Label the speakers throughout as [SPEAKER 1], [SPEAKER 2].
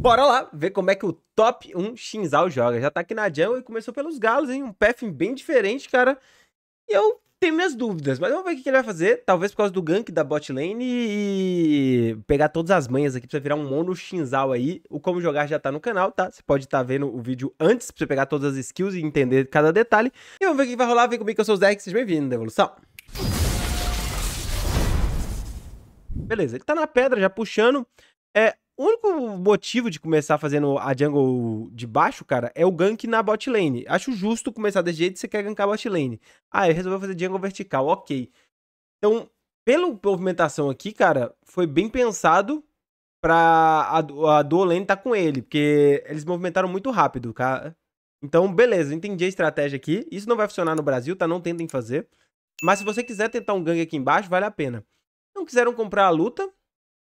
[SPEAKER 1] Bora lá ver como é que o top 1 Shinzal joga. Já tá aqui na jungle e começou pelos galos, hein? Um path bem diferente, cara. E eu tenho minhas dúvidas, mas vamos ver o que ele vai fazer. Talvez por causa do gank da bot lane e pegar todas as manhas aqui pra você virar um mono Shinzal aí. O Como Jogar já tá no canal, tá? Você pode estar tá vendo o vídeo antes pra você pegar todas as skills e entender cada detalhe. E vamos ver o que vai rolar. Vem comigo que eu sou o Zé, seja bem-vindo, Evolução. Beleza, ele tá na pedra já puxando. É, o único motivo de começar fazendo a jungle de baixo, cara, é o gank na bot lane. Acho justo começar desse jeito se você quer gankar a bot lane. Ah, eu resolvi fazer jungle vertical, ok. Então, pela movimentação aqui, cara, foi bem pensado pra a, a duo lane tá com ele, porque eles movimentaram muito rápido, cara. Então, beleza, entendi a estratégia aqui. Isso não vai funcionar no Brasil, tá? Não tentem fazer. Mas se você quiser tentar um gank aqui embaixo, vale a pena. Não quiseram comprar a luta,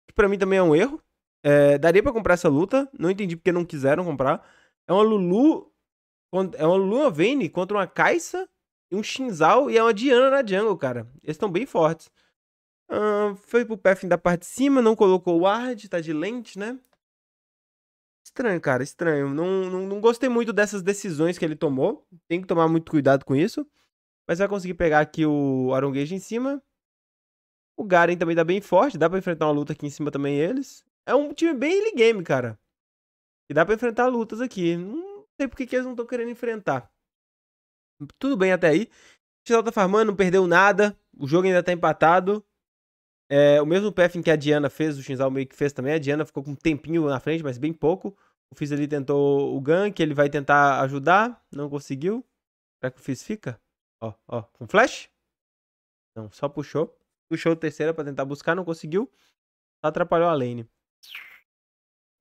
[SPEAKER 1] que pra mim também é um erro. É, daria para comprar essa luta, não entendi porque não quiseram comprar. É uma Lulu. É uma Lulu Vane contra uma Caixa e um Shinzal e é uma Diana na jungle, cara. Eles estão bem fortes. foi pro pathing da parte de cima, não colocou o ward, tá de lente, né? Estranho, cara, estranho. Não, não, não gostei muito dessas decisões que ele tomou. Tem que tomar muito cuidado com isso. Mas vai conseguir pegar aqui o Aronguejo em cima. O Garen também dá tá bem forte, dá pra enfrentar uma luta aqui em cima também eles. É um time bem early game, cara. E dá para enfrentar lutas aqui. Não sei por que, que eles não estão querendo enfrentar. Tudo bem até aí. Chisel tá farmando, não perdeu nada. O jogo ainda tá empatado. É, o mesmo path que a Diana fez, o Xinzal meio que fez também. A Diana ficou com um tempinho na frente, mas bem pouco. O Fizz ali tentou o gank, ele vai tentar ajudar, não conseguiu. Será que o Fizz fica? Ó, ó, com flash? Não, só puxou. Puxou o terceiro para tentar buscar, não conseguiu. Só atrapalhou a lane.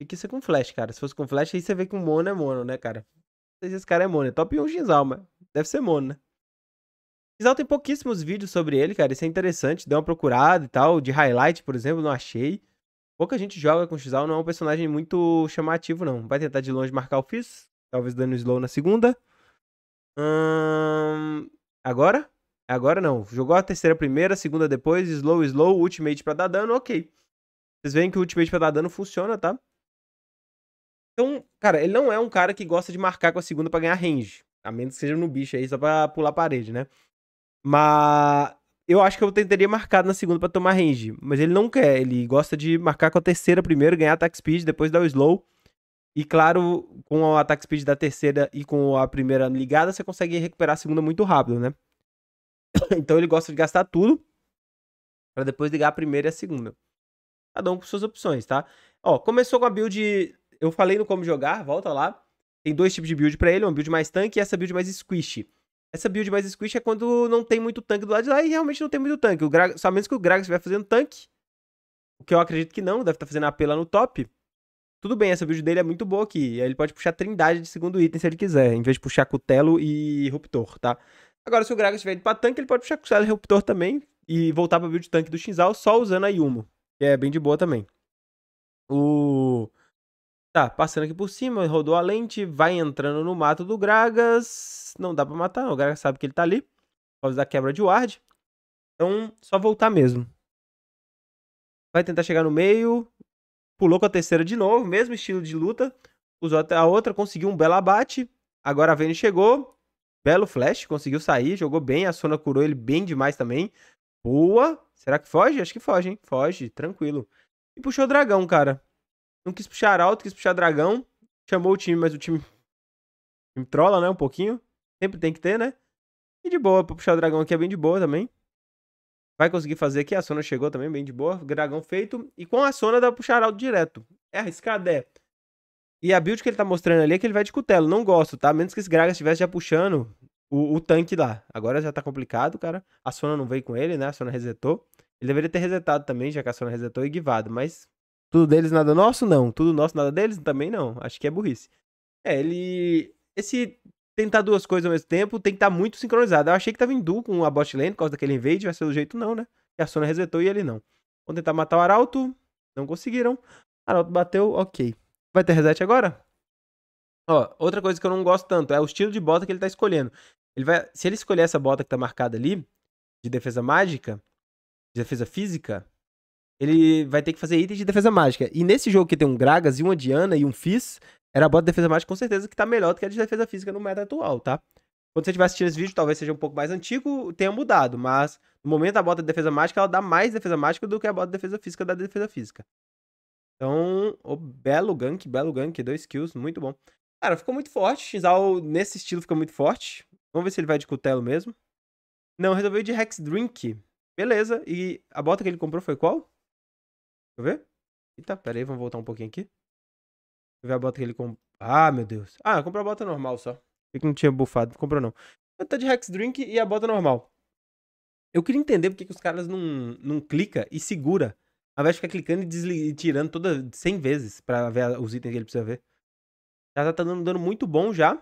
[SPEAKER 1] Tem que ser é com flash, cara. Se fosse com flash, aí você vê que o mono é mono, né, cara? Não sei se esse cara é mono. É top 1 Ginzal, mas deve ser mono, né? Ginzal tem pouquíssimos vídeos sobre ele, cara. Isso é interessante. Dá uma procurada e tal. De highlight, por exemplo, não achei. Pouca gente joga com Xal, não é um personagem muito chamativo, não. Vai tentar de longe marcar o Fizz. Talvez dando slow na segunda. Hum... Agora? Agora não. Jogou a terceira primeira, segunda depois, slow, slow, ultimate pra dar dano, ok. Vocês veem que o ultimate pra dar dano funciona, tá? Então, cara, ele não é um cara que gosta de marcar com a segunda para ganhar range. A menos que seja no bicho aí, só pra pular a parede, né? Mas eu acho que eu tentaria marcar na segunda para tomar range. Mas ele não quer. Ele gosta de marcar com a terceira primeiro, ganhar attack speed, depois dar o slow. E claro, com o attack speed da terceira e com a primeira ligada, você consegue recuperar a segunda muito rápido, né? então ele gosta de gastar tudo para depois ligar a primeira e a segunda. Cada um com suas opções, tá? Ó, começou com a build eu falei no como jogar, volta lá. Tem dois tipos de build para ele, uma build mais tanque e essa build mais squish. Essa build mais squish é quando não tem muito tanque do lado de lá e realmente não tem muito tanque. O só menos que o Gragas estiver fazendo tanque, o que eu acredito que não, deve estar tá fazendo AP lá no top. Tudo bem, essa build dele é muito boa aqui. Ele pode puxar trindade de segundo item se ele quiser, em vez de puxar cutelo e ruptor, tá? Agora, se o Gragas estiver indo pra tanque, ele pode puxar cutelo e ruptor também e voltar pra build tanque do Shinzal só usando a Yumo, que é bem de boa também. O... Tá, passando aqui por cima, rodou a lente, vai entrando no mato do Gragas. Não dá pra matar, não. O Gragas sabe que ele tá ali. Por causa da quebra de ward. Então, só voltar mesmo. Vai tentar chegar no meio. Pulou com a terceira de novo, mesmo estilo de luta. Usou a outra, conseguiu um belo abate. Agora a Vayne chegou. Belo flash, conseguiu sair, jogou bem. A Sona curou ele bem demais também. Boa. Será que foge? Acho que foge, hein? Foge, tranquilo. E puxou o dragão, cara. Não quis puxar alto, quis puxar dragão. Chamou o time, mas o time, o time trola, né? Um pouquinho. Sempre tem que ter, né? E de boa, pra puxar o dragão aqui é bem de boa também. Vai conseguir fazer aqui. A Sona chegou também, bem de boa. Dragão feito. E com a Sona dá pra puxar alto direto. É arriscado, é. E a build que ele tá mostrando ali é que ele vai de cutelo. Não gosto, tá? Menos que esse Gragas estivesse já puxando o, o, tanque lá. Agora já tá complicado, cara. A Sona não veio com ele, né? A Sona resetou. Ele deveria ter resetado também, já que a Sona resetou e guivado. Mas tudo deles, nada nosso? Não. Tudo nosso, nada deles? Também não. Acho que é burrice. É, ele. Esse tentar duas coisas ao mesmo tempo tem que estar tá muito sincronizado. Eu achei que tava em duo com a bot lane por causa daquele invade, vai ser do jeito não, né? E a Sona resetou e ele não. Vão tentar matar o Arauto. Não conseguiram. Arauto bateu, ok. Vai ter reset agora? Ó, outra coisa que eu não gosto tanto é o estilo de bota que ele tá escolhendo. Ele vai, se ele escolher essa bota que tá marcada ali, de defesa mágica, de defesa física, ele vai ter que fazer itens de defesa mágica. E nesse jogo que tem um Gragas e uma Diana e um Fizz, era a bota de defesa mágica com certeza que tá melhor do que a de defesa física no meta atual, tá? Quando você estiver assistindo esse vídeo, talvez seja um pouco mais antigo, tenha mudado, mas no momento a bota de defesa mágica, ela dá mais defesa mágica do que a bota de defesa física da defesa física. Então, o belo gank, belo gank, dois kills, muito bom. Cara, ficou muito forte, Xizal nesse estilo ficou muito forte. Vamos ver se ele vai de cutelo mesmo. Não, resolveu de Hex Drink. Beleza, e a bota que ele comprou foi qual? Quer ver? Eita, pera aí, vamos voltar um pouquinho aqui. Deixa eu ver a bota que ele comprou. Ah, meu Deus. Ah, comprou a bota normal só. Vi que não tinha bufado, não comprou não. Tá de Hex Drink e a bota normal. Eu queria entender porque que os caras não, não clica e segura. Ao invés de ficar clicando e, desli... e tirando toda 100 vezes pra ver os itens que ele precisa ver. Já tá, tá dando um dano muito bom já.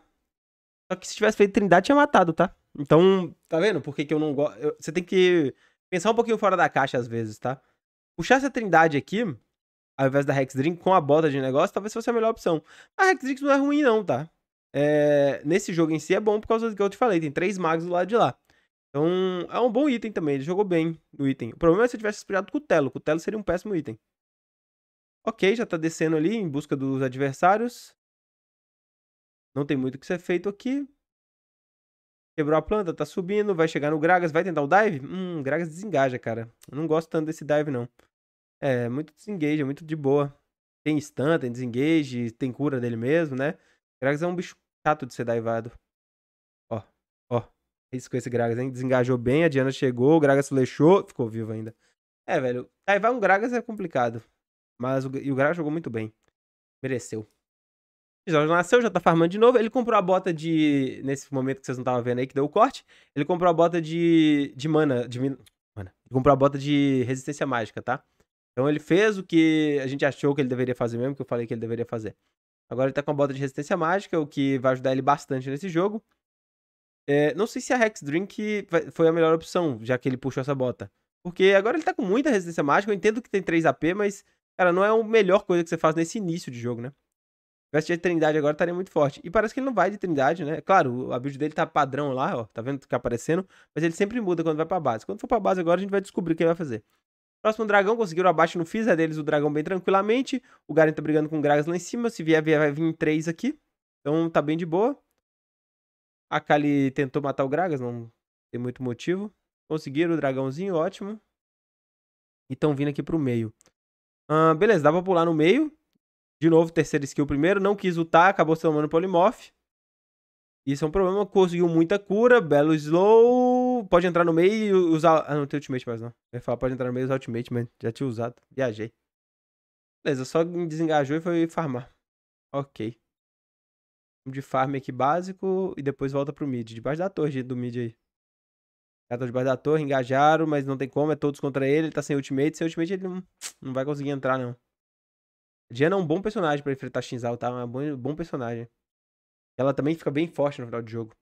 [SPEAKER 1] Só que se tivesse feito Trindade, tinha matado, tá? Então, tá vendo por que, que eu não gosto? Você tem que pensar um pouquinho fora da caixa às vezes, tá? puxar essa trindade aqui, ao invés da Hex Drink, com a bota de negócio, talvez fosse a melhor opção. A Hex Drink não é ruim, não, tá? É, nesse jogo em si é bom por causa do que eu te falei, tem três magos do lado de lá. Então, é um bom item também, ele jogou bem no item. O problema é se eu tivesse inspirado com o Telo, o Telo seria um péssimo item. Ok, já tá descendo ali em busca dos adversários. Não tem muito o que ser feito aqui. Quebrou a planta, tá subindo, vai chegar no Gragas, vai tentar o dive? Hum, Gragas desengaja, cara. Eu não gosto tanto desse dive, não. É, muito desengage, é muito de boa. Tem stun, tem desengage, tem cura dele mesmo, né? Gragas é um bicho chato de ser daivado. Ó, ó. É isso com esse Gragas, hein? Desengajou bem, a Diana chegou, o Gragas flechou, ficou vivo ainda. É, velho, daivar um Gragas é complicado. Mas o, e o Gragas jogou muito bem. Mereceu. O nasceu, já tá farmando de novo. Ele comprou a bota de. Nesse momento que vocês não estavam vendo aí, que deu o corte. Ele comprou a bota de. De mana. De mana. Ele comprou a bota de resistência mágica, tá? Então ele fez o que a gente achou que ele deveria fazer mesmo, que eu falei que ele deveria fazer. Agora ele tá com a bota de resistência mágica, o que vai ajudar ele bastante nesse jogo. É, não sei se a Hex Drink foi a melhor opção, já que ele puxou essa bota. Porque agora ele tá com muita resistência mágica, eu entendo que tem 3 AP, mas, cara, não é a melhor coisa que você faz nesse início de jogo, né? Veste de Trindade agora estaria muito forte. E parece que ele não vai de Trindade, né? Claro, a build dele tá padrão lá, ó. Tá vendo que tá aparecendo? Mas ele sempre muda quando vai pra base. Quando for pra base agora, a gente vai descobrir o que ele vai fazer. Próximo dragão, conseguiram abate no Fizz, é deles o dragão bem tranquilamente. O Garen tá brigando com o Gragas lá em cima. Se vier, vai vir três aqui. Então tá bem de boa. A Kali tentou matar o Gragas, não tem muito motivo. Conseguiram o dragãozinho, ótimo. E tão vindo aqui pro meio. Ah, beleza, dá pra pular no meio. De novo, terceira skill primeiro. Não quis lutar, acabou se tomando polimorph. Isso é um problema. Conseguiu muita cura, belo slow pode entrar no meio e usar. Ah, não tem ultimate mais não. Eu ia falar, pode entrar no meio e usar ultimate, mas já tinha usado. Viajei. Beleza, só me desengajou e foi farmar. Ok. De farm aqui básico e depois volta pro mid. Debaixo da torre do mid aí. Já estão debaixo da torre, engajaram, mas não tem como, é todos contra ele, ele tá sem ultimate. Sem ultimate ele não, não vai conseguir entrar, não. Diana é um bom personagem pra enfrentar Shinzal, tá? É um bom, bom personagem. Ela também fica bem forte no final do jogo.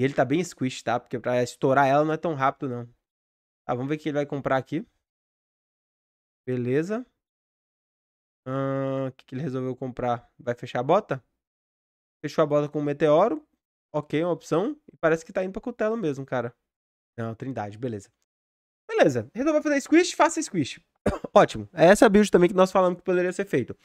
[SPEAKER 1] E ele tá bem squish, tá? Porque pra estourar ela não é tão rápido, não. Tá, vamos ver o que ele vai comprar aqui. Beleza. O que, que ele resolveu comprar? Vai fechar a bota? Fechou a bota com o meteoro. Ok, uma opção. E parece que tá indo pra cutelo mesmo, cara. Não, Trindade, beleza. Beleza. Resolveu fazer squish? Faça squish. Ótimo. É essa build também que nós falamos que poderia ser feito.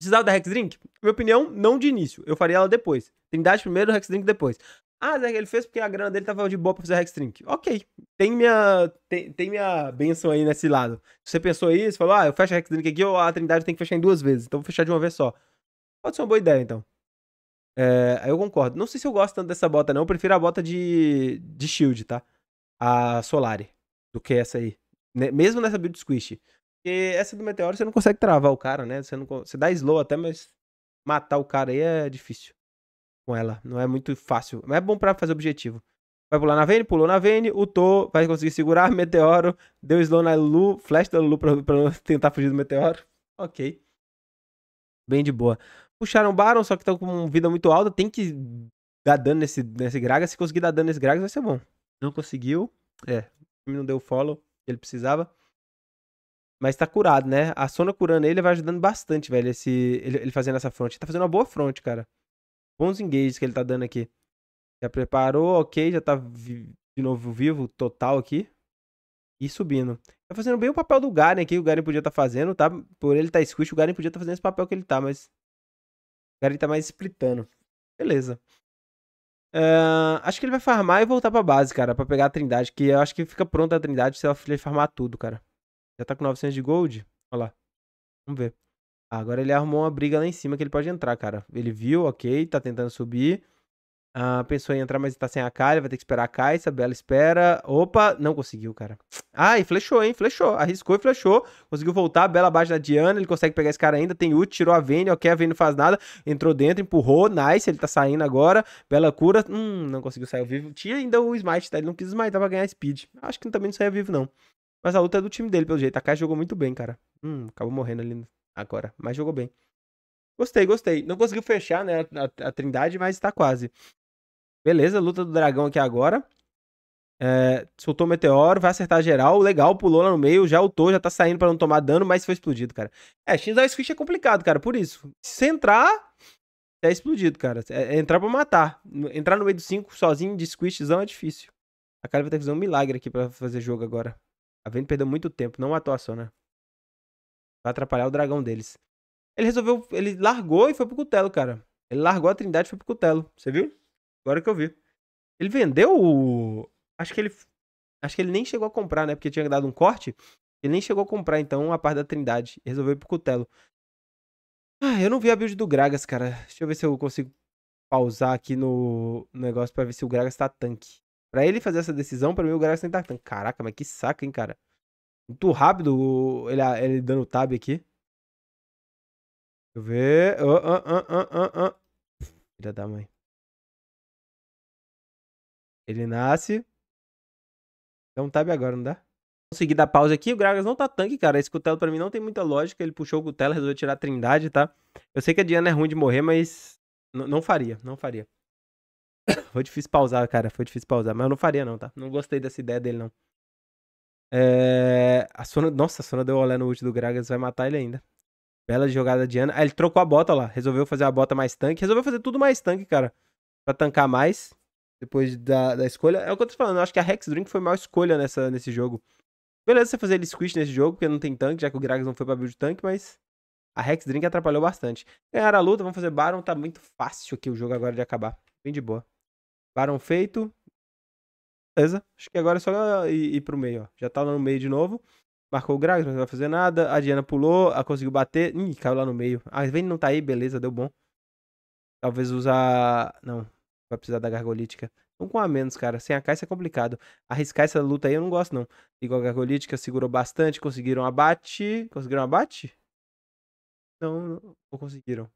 [SPEAKER 1] Precisava da Hex Drink? Minha opinião, não de início. Eu faria ela depois. Trindade primeiro, Hex Drink depois. Ah, Zé, ele fez porque a grana dele tava de boa pra fazer a Hextrink. Ok, tem minha, tem, tem, minha benção aí nesse lado. Você pensou isso, falou, ah, eu fecho a Hextrink aqui ou a Trindade tem que fechar em duas vezes, então vou fechar de uma vez só. Pode ser uma boa ideia, então. É, eu concordo. Não sei se eu gosto tanto dessa bota, não. Eu prefiro a bota de, de shield, tá? A Solari, do que essa aí. Mesmo nessa build squish. Porque essa do Meteoro você não consegue travar o cara, né? Você, não, você dá slow até, mas matar o cara aí é difícil com ela. Não é muito fácil. Mas é bom para fazer objetivo. Vai pular na Vayne, pulou na Vayne, utou vai conseguir segurar, meteoro, deu slow na Lulu, flash da Lulu pra, pra tentar fugir do meteoro. Ok. Bem de boa. Puxaram o Baron, só que estão com vida muito alta, tem que dar dano nesse, nesse Gragas. Se conseguir dar dano nesse Gragas, vai ser bom. Não conseguiu, é, não deu o follow que ele precisava. Mas tá curado, né? A Sona curando ele vai ajudando bastante, velho, esse, ele, ele fazendo essa front. tá fazendo uma boa front, cara bons engages que ele tá dando aqui. Já preparou, ok, já tá de novo vivo, total aqui. E subindo. Tá fazendo bem o papel do Garen aqui, o Garen podia estar tá fazendo, tá? Por ele tá squish, o Garen podia estar tá fazendo esse papel que ele tá, mas... O Garen tá mais splitando. Beleza. Uh, acho que ele vai farmar e voltar pra base, cara, pra pegar a Trindade, que eu acho que fica pronta a Trindade se ela farmar tudo, cara. Já tá com 900 de gold? Olha lá. Vamos ver. Agora ele arrumou uma briga lá em cima que ele pode entrar, cara. Ele viu, ok, tá tentando subir. pensou em entrar, mas tá sem a Kai, vai ter que esperar a Kai, Bela espera. Opa, não conseguiu, cara. Ah, e flechou, hein? Flechou. Arriscou e flechou. Conseguiu voltar, Bela abaixo da Diana, ele consegue pegar esse cara ainda. Tem ult, tirou a Vayne, ok, a Vayne não faz nada. Entrou dentro, empurrou, nice, ele tá saindo agora. Bela cura, hum, não conseguiu sair vivo. Tinha ainda o smite, tá? Ele não quis Smite, pra ganhar speed. Acho que também não saia vivo, não. Mas a luta é do time dele, pelo jeito. A Kai jogou muito bem, cara. Hum, acabou morrendo ali agora, mas jogou bem. Gostei, gostei. Não conseguiu fechar, né, a, a, trindade, mas tá quase. Beleza, luta do dragão aqui agora. É, soltou o meteoro, vai acertar geral. Legal, pulou lá no meio, já ultou, já tá saindo para não tomar dano, mas foi explodido, cara. É, X da Squish é complicado, cara, por isso. Se entrar, é explodido, cara. É, é entrar pra matar. Entrar no meio do 5 sozinho de Squishzão é difícil. A cara vai ter que fazer um milagre aqui para fazer jogo agora. A Vayne perdeu muito tempo, não matou a Sona. Vai atrapalhar o dragão deles. Ele resolveu. Ele largou e foi pro cutelo, cara. Ele largou a trindade e foi pro cutelo. Você viu? Agora que eu vi. Ele vendeu o. Acho que ele. Acho que ele nem chegou a comprar, né? Porque tinha dado um corte. Ele nem chegou a comprar, então, a parte da trindade. Resolveu ir pro cutelo. Ah, eu não vi a build do Gragas, cara. Deixa eu ver se eu consigo pausar aqui no, negócio pra ver se o Gragas tá tanque. Pra ele fazer essa decisão, pra mim o Gragas tem que tá tanque. Caraca, mas que saco, hein, cara. Muito rápido ele, ele dando tab aqui. Deixa eu ver. Oh, oh, oh, Filha da mãe. Ele nasce. Dá um tab agora, não dá? Consegui dar pausa aqui. O Gragas não tá tanque, cara. Esse cutelo pra mim não tem muita lógica. Ele puxou o cutelo, resolveu tirar a trindade, tá? Eu sei que a Diana é ruim de morrer, mas... não faria, não faria. Foi difícil pausar, cara. Foi difícil pausar. Mas eu não faria, não, tá? Não gostei dessa ideia dele, não. É... A Sona... Nossa, a Sona deu olé no ult do Gragas, vai matar ele ainda. Bela jogada de Ana. Ah, ele trocou a bota lá. Resolveu fazer a bota mais tanque. Resolveu fazer tudo mais tanque, cara. Pra tancar mais. Depois da, da escolha. É o que eu tô falando. Eu acho que a Rex Drink foi mal escolha nessa, nesse jogo. Beleza você fazer ele squish nesse jogo, porque não tem tanque, já que o Gragas não foi pra build tanque, mas a Rex Drink atrapalhou bastante. Ganharam a luta, vamos fazer Baron, tá muito fácil aqui o jogo agora de acabar. Bem de boa. Baron feito, Beleza? Acho que agora é só ah, ir, ir pro meio, ó. Já tá lá no meio de novo. Marcou o Gragas, mas não vai fazer nada. A Diana pulou, a conseguiu bater. Ih, caiu lá no meio. A ah, não tá aí, beleza, deu bom. Talvez usar. Não, vai precisar da Gargolítica. Então com a menos, cara. Sem a Caixa é complicado. Arriscar essa luta aí eu não gosto, não. Igual a Gargolítica, segurou bastante, conseguiram abate. Conseguiram abate? Não, não, conseguiram.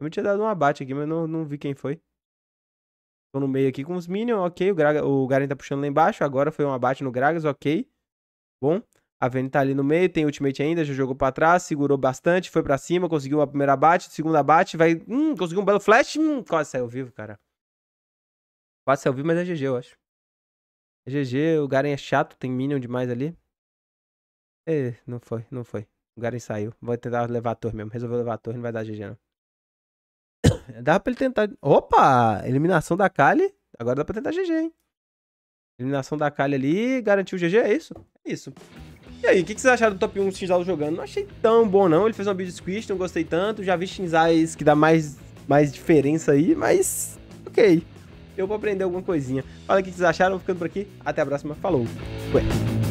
[SPEAKER 1] Eu tinha dado um abate aqui, mas não, não vi quem foi. Tô no meio aqui com os Minions, ok. O, Graga, o Garen tá puxando lá embaixo. Agora foi um abate no Gragas, ok. Bom. A Vayne tá ali no meio, tem ultimate ainda, já jogou para trás, segurou bastante, foi para cima, conseguiu a primeira abate, segunda abate, vai... Hum, conseguiu um belo flash, hum, quase saiu vivo, cara. Quase saiu vivo, mas é GG, eu acho. É GG, o Garen é chato, tem minion demais ali. É, não foi, não foi. O Garen saiu. Vou tentar levar a torre mesmo. Resolveu levar a torre, não vai dar GG, não dá pra ele tentar. Opa! Eliminação da Kali. Agora dá pra tentar GG, hein? Eliminação da Kali ali, garantiu o GG, é isso? É isso. E aí, o que, que, vocês acharam do top 1 do jogando? Não achei tão bom, não. Ele fez uma build squish, não gostei tanto. Já vi Shinzais que dá mais, mais diferença aí, mas... Ok. Eu vou aprender alguma coisinha. Fala o que, que vocês acharam. Ficando por aqui. Até a próxima. Falou. Ué.